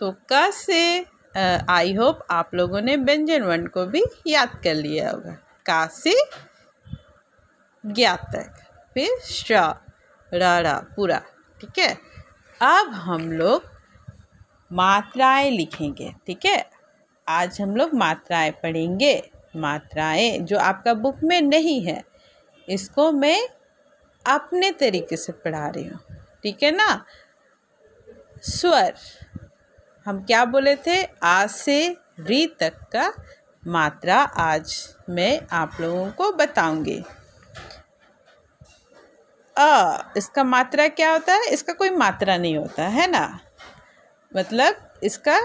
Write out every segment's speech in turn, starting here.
तो क से आई होप आप लोगों ने व्यंजन वन को भी याद कर लिया होगा का से ज्ञा फिर श्र रा पूरा ठीक है अब हम लोग मात्राएं लिखेंगे ठीक है आज हम लोग मात्राएं पढ़ेंगे मात्राएं जो आपका बुक में नहीं है इसको मैं अपने तरीके से पढ़ा रही हूँ ठीक है ना स्वर हम क्या बोले थे आ से री तक का मात्रा आज मैं आप लोगों को बताऊंगी अ इसका मात्रा क्या होता है इसका कोई मात्रा नहीं होता है ना मतलब इसका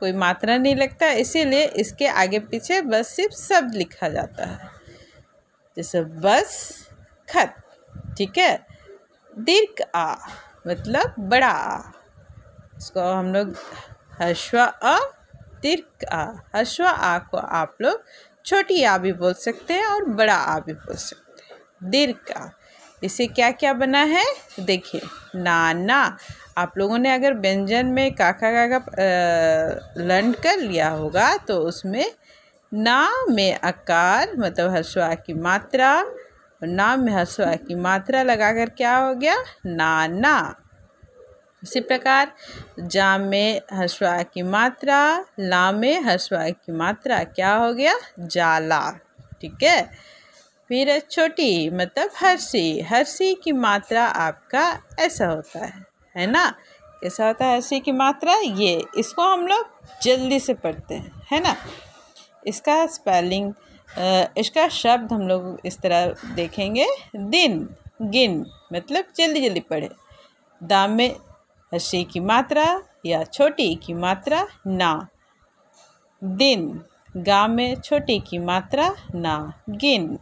कोई मात्रा नहीं लगता इसीलिए इसके आगे पीछे बस सिर्फ शब्द लिखा जाता है जैसे बस खत ठीक है दीर्घ आ मतलब बड़ा आ इसको हम लोग हश्व अ तिर्क आ हश्व आ को आप लोग छोटी आ भी बोल सकते हैं और बड़ा आ भी बोल सकते हैं दीर्घ आ इसे क्या क्या बना है देखिए नाना आप लोगों ने अगर व्यंजन में काका काका लंड कर लिया होगा तो उसमें ना में आकार मतलब हसवा की मात्रा ना में हसवा की मात्रा लगा कर क्या हो गया नाना इसी प्रकार जा में हसवा की मात्रा ला में हसवा की मात्रा क्या हो गया जाला ठीक है फिर छोटी मतलब हर्षी हर्षी की मात्रा आपका ऐसा होता है है ना कैसा होता है हर्षी की मात्रा ये इसको हम लोग जल्दी से पढ़ते हैं है ना इसका स्पेलिंग इसका शब्द हम लोग इस तरह देखेंगे दिन गिन मतलब जल्दी जल्दी पढ़े दाम में हसी की मात्रा या छोटी की मात्रा ना दिन गा में छोटी की मात्रा ना गिन